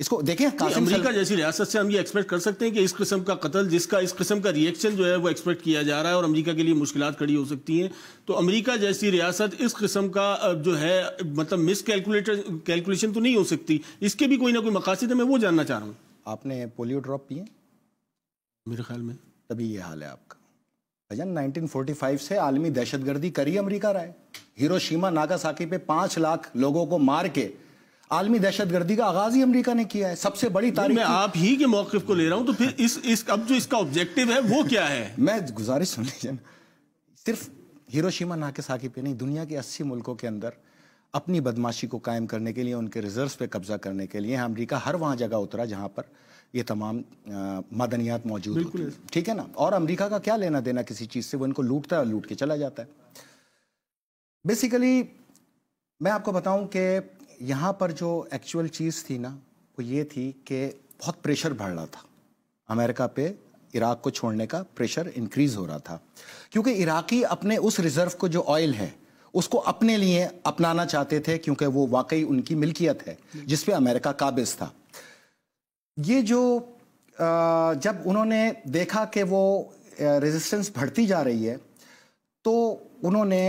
اس کو دیکھیں قاسم امریکہ جیسی ریاست سے ہم یہ ایکسپیکٹ کر سکتے ہیں کہ اس قسم کا قتل جس کا اس قسم کا ریئیکشن جو ہے وہ ایکسپیکٹ کیا جا رہا ہے اور امریکہ کے لیے مشکلات کھڑی ہو سکتی ہیں تو امریکہ جیسی ریاست اس قسم کا جو ہے مطلب مس کیلکولیشن تو نہیں ہو سکتی اس کے بھی کوئی نہ کوئی مقاصد ہے میں وہ جاننا چاہ رہا ہوں آپ نے پولیو ڈراپ پیے میرے خیال میں تبھی یہ حال ہے آپ کا بھجن 1945 سے عالمی دہشت گردی کری امریکہ رہا ہے ہیرو شیما ساکی پہ پانچ لاکھ لوگوں کو مار کے عالمی دہشت گردی کا آغاز ہی امریکہ نے کیا ہے سب سے بڑی تاریخ میں آپ ہی کے موقف کو لے رہا ہوں تو پھر اب جو اس کا آبجیکٹو ہے وہ کیا ہے میں گزارش سن لیجیے صرف ہیرو شیما نا کے پہ نہیں دنیا کے اسی ملکوں کے اندر اپنی بدماشی کو قائم کرنے کے لیے ان کے ریزروس پہ قبضہ کرنے کے لیے امریکہ ہر وہاں جگہ اترا جہاں پر یہ تمام معدنیات موجود ہیں ٹھیک ہے نا اور امریکہ کا کیا لینا دینا کسی چیز سے وہ ان کو لوٹتا ہے اور لوٹ کے چلا جاتا ہے بیسیکلی میں آپ کو بتاؤں کہ یہاں پر جو ایکچول چیز تھی نا وہ یہ تھی کہ بہت پریشر بڑھ رہا تھا امریکہ پہ عراق کو چھوڑنے کا پریشر انکریز ہو رہا تھا کیونکہ عراقی اپنے اس ریزرو کو جو آئل ہے اس کو اپنے لیے اپنانا چاہتے تھے کیونکہ وہ واقعی ان کی ملکیت ہے جس پہ امریکہ قابض تھا یہ جو جب انہوں نے دیکھا کہ وہ ریزسٹنس بڑھتی جا رہی ہے تو انہوں نے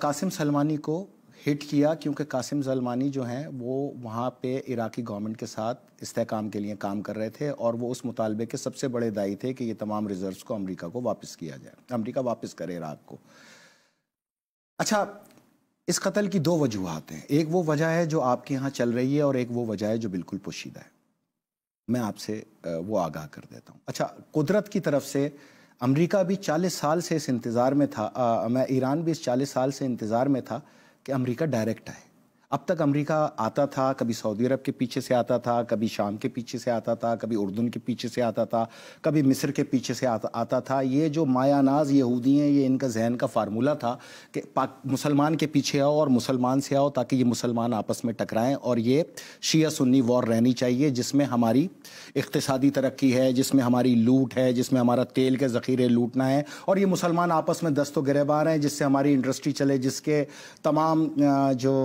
قاسم سلمانی کو ہٹ کیا کیونکہ قاسم ظلمانی جو ہیں وہ وہاں پہ عراقی گورنمنٹ کے ساتھ استحکام کے لیے کام کر رہے تھے اور وہ اس مطالبے کے سب سے بڑے دائی تھے کہ یہ تمام ریزروس کو امریکہ کو واپس کیا جائے امریکہ واپس کرے عراق کو اچھا اس قتل کی دو وجوہات ہیں ایک وہ وجہ ہے جو آپ کے یہاں چل رہی ہے اور ایک وہ وجہ ہے جو بالکل پوشیدہ ہے میں آپ سے وہ آگاہ کر دیتا ہوں اچھا قدرت کی طرف سے امریکہ بھی چالیس سال سے اس انتظار میں تھا میں ایران بھی اس چالیس سال سے انتظار میں تھا کہ امریکہ ڈائریکٹ آئے اب تک امریکہ آتا تھا کبھی سعودی عرب کے پیچھے سے آتا تھا کبھی شام کے پیچھے سے آتا تھا کبھی اردن کے پیچھے سے آتا تھا کبھی مصر کے پیچھے سے آتا تھا یہ جو مایا ناز یہودی ہیں یہ ان کا ذہن کا فارمولا تھا کہ پاک مسلمان کے پیچھے آؤ اور مسلمان سے آؤ تاکہ یہ مسلمان آپس میں ٹکرائیں اور یہ شیعہ سنی وار رہنی چاہیے جس میں ہماری اقتصادی ترقی ہے جس میں ہماری لوٹ ہے جس میں ہمارا تیل کے ذخیرے لوٹنا ہے اور یہ مسلمان آپس میں دست و گرے بار ہیں جس سے ہماری انڈسٹری چلے جس کے تمام جو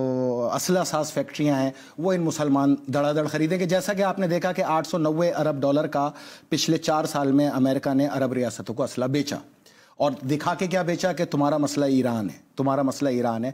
اسلح ساز فیکٹریاں ہیں وہ ان مسلمان دڑا دڑ خریدیں گے جیسا کہ آپ نے دیکھا کہ آٹھ سو نوے ارب ڈالر کا پچھلے چار سال میں امریکہ نے عرب ریاستوں کو اسلحہ بیچا اور دکھا کے کیا بیچا کہ تمہارا مسئلہ ایران ہے تمہارا مسئلہ ایران ہے